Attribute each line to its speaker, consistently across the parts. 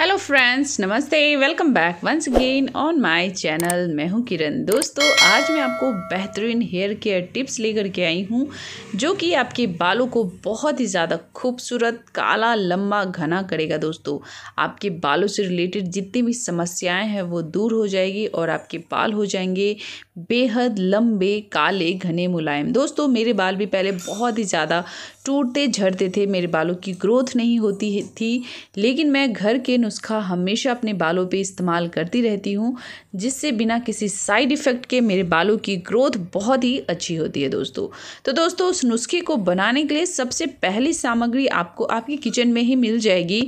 Speaker 1: hello friends नमस्ते welcome back once again on my channel मैं हूं किरण दोस्तों आज मैं आपको बेहतरीन हेयर केयर टिप्स लेकर के आई हूं जो कि आपके बालों को बहुत ही ज़्यादा खूबसूरत काला लंबा घना करेगा दोस्तों आपके बालों से रिलेटेड जितनी भी समस्याएं हैं वो दूर हो जाएगी और आपके बाल हो जाएंगे बेहद लंबे काले घने मुलायम दोस्तों मेरे बाल भी पहले बहुत ही ज़्यादा टूटते झड़ते थे मेरे बालों की ग्रोथ नहीं होती थी लेकिन मैं घर के नुस्खा हमेशा अपने बालों पे इस्तेमाल करती रहती हूँ जिससे बिना किसी साइड इफ़ेक्ट के मेरे बालों की ग्रोथ बहुत ही अच्छी होती है दोस्तों तो दोस्तों उस नुस्खे को बनाने के लिए सबसे पहली सामग्री आपको आपकी किचन में ही मिल जाएगी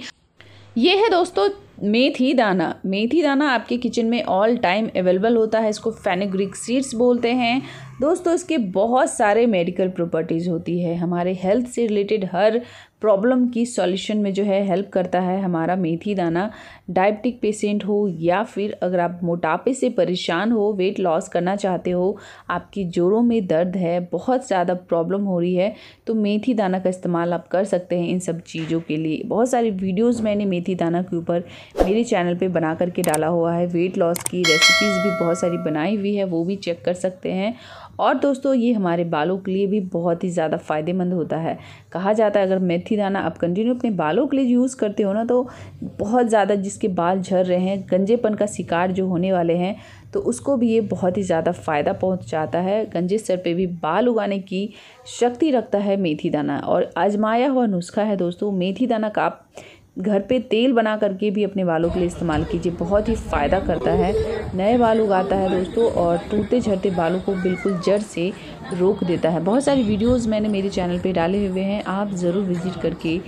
Speaker 1: ये है दोस्तों मेथी दाना मेथी दाना आपके किचन में ऑल टाइम अवेलेबल होता है इसको फेनेग्रिक सीड्स बोलते हैं दोस्तों इसके बहुत सारे मेडिकल प्रॉपर्टीज़ होती है हमारे हेल्थ से रिलेटेड हर प्रॉब्लम की सॉल्यूशन में जो है हेल्प करता है हमारा मेथी दाना डायबिटिक पेशेंट हो या फिर अगर आप मोटापे से परेशान हो वेट लॉस करना चाहते हो आपकी जोड़ों में दर्द है बहुत ज़्यादा प्रॉब्लम हो रही है तो मेथी दाना का इस्तेमाल आप कर सकते हैं इन सब चीज़ों के लिए बहुत सारी वीडियोज़ मैंने मेथी दाना के ऊपर मेरे चैनल पर बना करके डाला हुआ है वेट लॉस की रेसिपीज़ भी बहुत सारी बनाई हुई है वो भी चेक कर सकते हैं और दोस्तों ये हमारे बालों के लिए भी बहुत ही ज़्यादा फ़ायदेमंद होता है कहा जाता है अगर मेथी दाना आप कंटिन्यू अपने बालों के लिए यूज़ करते हो ना तो बहुत ज़्यादा जिसके बाल झड़ रहे हैं गंजेपन का शिकार जो होने वाले हैं तो उसको भी ये बहुत ही ज़्यादा फ़ायदा पहुँचाता है गंजे सर पर भी बाल उगाने की शक्ति रखता है मेथी दाना और आजमाया हुआ नुस्खा है दोस्तों मेथी दाना का आप घर पे तेल बना करके भी अपने बालों के लिए इस्तेमाल कीजिए बहुत ही फ़ायदा करता है नए बाल उगाता है दोस्तों और टूटते झड़ते बालों को बिल्कुल जड़ से रोक देता है बहुत सारी वीडियोस मैंने मेरे चैनल पे डाले हुए हैं आप ज़रूर विज़िट करके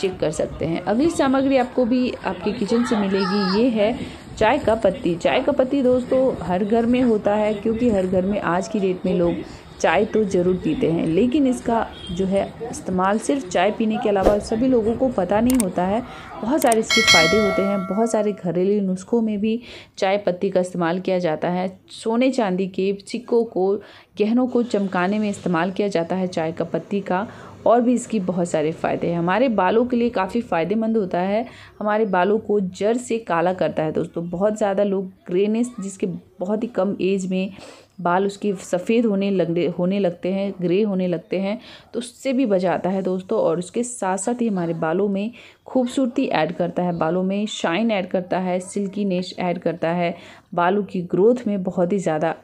Speaker 1: चेक कर सकते हैं अगली सामग्री आपको भी आपके किचन से मिलेगी ये है चाय का पत्ती चाय का पत्ती दोस्तों हर घर में होता है क्योंकि हर घर में आज की डेट में लोग चाय तो ज़रूर पीते हैं लेकिन इसका जो है इस्तेमाल सिर्फ चाय पीने के अलावा सभी लोगों को पता नहीं होता है बहुत सारे इसके फ़ायदे होते हैं बहुत सारे घरेलू नुस्खों में भी चाय पत्ती का इस्तेमाल किया जाता है सोने चांदी के सिक्कों को गहनों को चमकाने में इस्तेमाल किया जाता है चाय का पत्ती का और भी इसकी बहुत सारे फ़ायदे हैं हमारे बालों के लिए काफ़ी फ़ायदेमंद होता है हमारे बालों को जड़ से काला करता है दोस्तों बहुत ज़्यादा लोग ग्रेनेस जिसके बहुत ही कम एज में बाल उसकी सफ़ेद होने लग होने लगते हैं ग्रे होने लगते हैं तो उससे भी बचाता है दोस्तों और उसके साथ साथ ही हमारे बालों में खूबसूरती ऐड करता है बालों में शाइन ऐड करता है सिल्कीनेस ऐड करता है बालों की ग्रोथ में बहुत ही ज़्यादा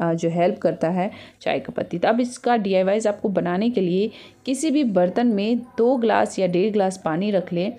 Speaker 1: जो हेल्प करता है चाय का पत्ती तो अब इसका डी आपको बनाने के लिए किसी भी बर्तन में दो ग्लास या डेढ़ ग्लास पानी रख लें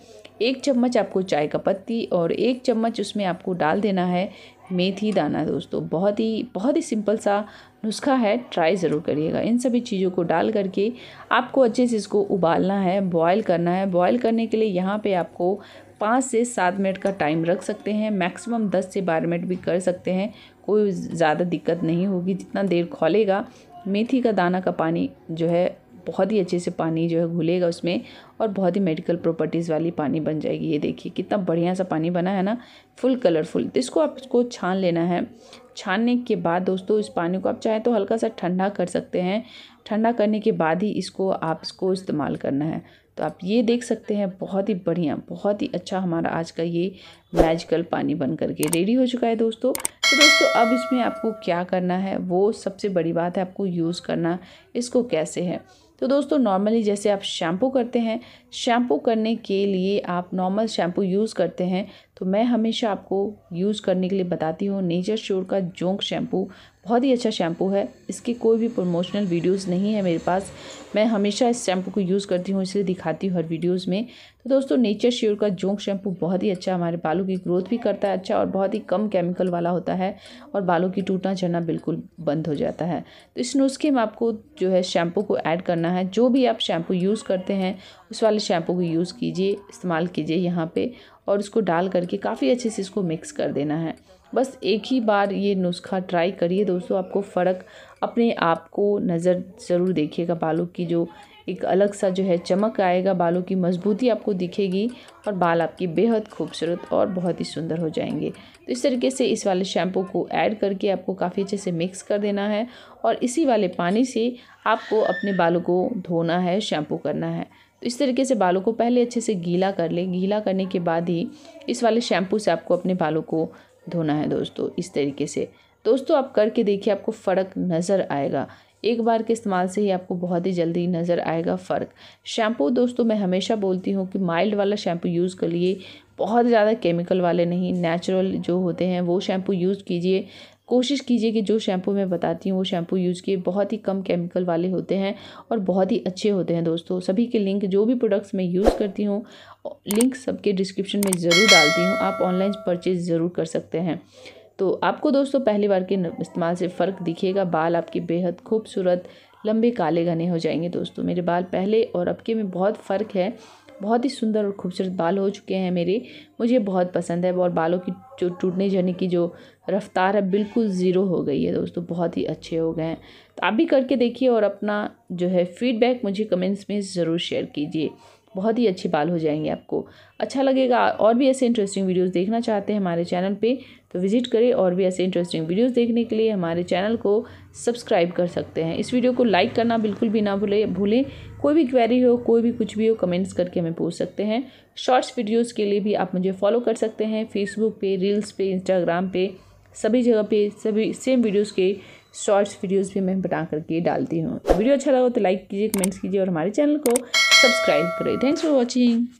Speaker 1: एक चम्मच आपको चाय का पत्ती और एक चम्मच उसमें आपको डाल देना है मेथी दाना दोस्तों बहुत ही बहुत ही सिंपल सा नुस्खा है ट्राई ज़रूर करिएगा इन सभी चीज़ों को डाल करके आपको अच्छे से इसको उबालना है बॉयल करना है बॉयल करने के लिए यहाँ पे आपको पाँच से सात मिनट का टाइम रख सकते हैं मैक्सिमम दस से बारह मिनट भी कर सकते हैं कोई ज़्यादा दिक्कत नहीं होगी जितना देर खोलेगा मेथी का दाना का पानी जो है बहुत ही अच्छे से पानी जो है घुलेगा उसमें और बहुत ही मेडिकल प्रॉपर्टीज़ वाली पानी बन जाएगी ये देखिए कितना बढ़िया सा पानी बना है ना फुल कलरफुल तो इसको आपको छान लेना है छानने के बाद दोस्तों इस पानी को आप चाहें तो हल्का सा ठंडा कर सकते हैं ठंडा करने के बाद ही इसको आप इसको इस्तेमाल करना है तो आप ये देख सकते हैं बहुत ही बढ़िया बहुत ही अच्छा हमारा आज का ये मैजिकल पानी बन करके रेडी हो चुका है दोस्तों तो दोस्तों अब इसमें आपको क्या करना है वो सबसे बड़ी बात है आपको यूज़ करना इसको कैसे है तो दोस्तों नॉर्मली जैसे आप शैम्पू करते हैं शैम्पू करने के लिए आप नॉर्मल शैम्पू यूज़ करते हैं तो मैं हमेशा आपको यूज़ करने के लिए बताती हूँ नेचर श्योर का जोंक शैम्पू बहुत ही अच्छा शैम्पू है इसकी कोई भी प्रमोशनल वीडियोस नहीं है मेरे पास मैं हमेशा इस शैम्पू को यूज़ करती हूँ इसलिए दिखाती हूँ हर वीडियोस में तो दोस्तों नेचर श्योर का जोंक शैम्पू बहुत ही अच्छा हमारे बालों की ग्रोथ भी करता है अच्छा और बहुत ही कम केमिकल वाला होता है और बालों की टूटना झड़ना बिल्कुल बंद हो जाता है तो इस नुस्खे में आपको जो है शैम्पू को ऐड करना है जो भी आप शैम्पू यूज़ करते हैं उस वाले शैम्पू को यूज़ कीजिए इस्तेमाल कीजिए यहाँ पर और उसको डाल करके काफ़ी अच्छे से इसको मिक्स कर देना है बस एक ही बार ये नुस्खा ट्राई करिए दोस्तों आपको फ़र्क अपने आप को नज़र ज़रूर देखिएगा बालों की जो एक अलग सा जो है चमक आएगा बालों की मजबूती आपको दिखेगी और बाल आपकी बेहद खूबसूरत और बहुत ही सुंदर हो जाएंगे तो इस तरीके से इस वाले शैम्पू को ऐड करके आपको काफ़ी अच्छे से मिक्स कर देना है और इसी वाले पानी से आपको अपने बालों को धोना है शैम्पू करना है तो इस तरीके से बालों को पहले अच्छे से गीला कर लें गीला करने के बाद ही इस वाले शैम्पू से आपको अपने बालों को धोना है दोस्तों इस तरीके से दोस्तों आप करके देखिए आपको फ़र्क नज़र आएगा एक बार के इस्तेमाल से ही आपको बहुत ही जल्दी नज़र आएगा फ़र्क शैम्पू दोस्तों मैं हमेशा बोलती हूँ कि माइल्ड वाला शैम्पू यूज़ कर लिए बहुत ज़्यादा केमिकल वाले नहीं नेचुरल जो होते हैं वो शैम्पू यूज़ कीजिए कोशिश कीजिए कि जो शैम्पू मैं बताती हूँ वो शैम्पू यूज़ किए बहुत ही कम केमिकल वाले होते हैं और बहुत ही अच्छे होते हैं दोस्तों सभी के लिंक जो भी प्रोडक्ट्स मैं यूज़ करती हूँ लिंक सबके डिस्क्रिप्शन में ज़रूर डालती हूँ आप ऑनलाइन परचेज़ ज़रूर कर सकते हैं तो आपको दोस्तों पहली बार के इस्तेमाल से फ़र्क दिखेगा बाल आपके बेहद खूबसूरत लंबे काले घने हो जाएंगे दोस्तों मेरे बाल पहले और अब के में बहुत फ़र्क है बहुत ही सुंदर और खूबसूरत बाल हो चुके हैं मेरे मुझे बहुत पसंद है और बालों की जो टूटने झड़ने की जो रफ़्तार है बिल्कुल ज़ीरो हो गई है दोस्तों बहुत ही अच्छे हो गए हैं तो आप भी करके देखिए और अपना जो है फीडबैक मुझे कमेंट्स में ज़रूर शेयर कीजिए बहुत ही अच्छे बाल हो जाएंगे आपको अच्छा लगेगा और भी ऐसे इंटरेस्टिंग वीडियोज़ देखना चाहते हैं हमारे चैनल पर तो विजिट करें और भी ऐसे इंटरेस्टिंग वीडियोस देखने के लिए हमारे चैनल को सब्सक्राइब कर सकते हैं इस वीडियो को लाइक करना बिल्कुल भी ना भूलें भूलें कोई भी क्वेरी हो कोई भी कुछ भी हो कमेंट्स करके हमें पूछ सकते हैं शॉर्ट्स वीडियोज़ के लिए भी आप मुझे फॉलो कर सकते हैं फेसबुक पे रील्स पे इंस्टाग्राम पे सभी जगह पे सभी सेम वीडियोज़ के शॉर्ट्स वीडियोज़ भी मैं बना करके डालती हूँ वीडियो तो अच्छा लगा तो लाइक कीजिए कमेंट्स कीजिए और हमारे चैनल को सब्सक्राइब करें थैंक्स फॉर वॉचिंग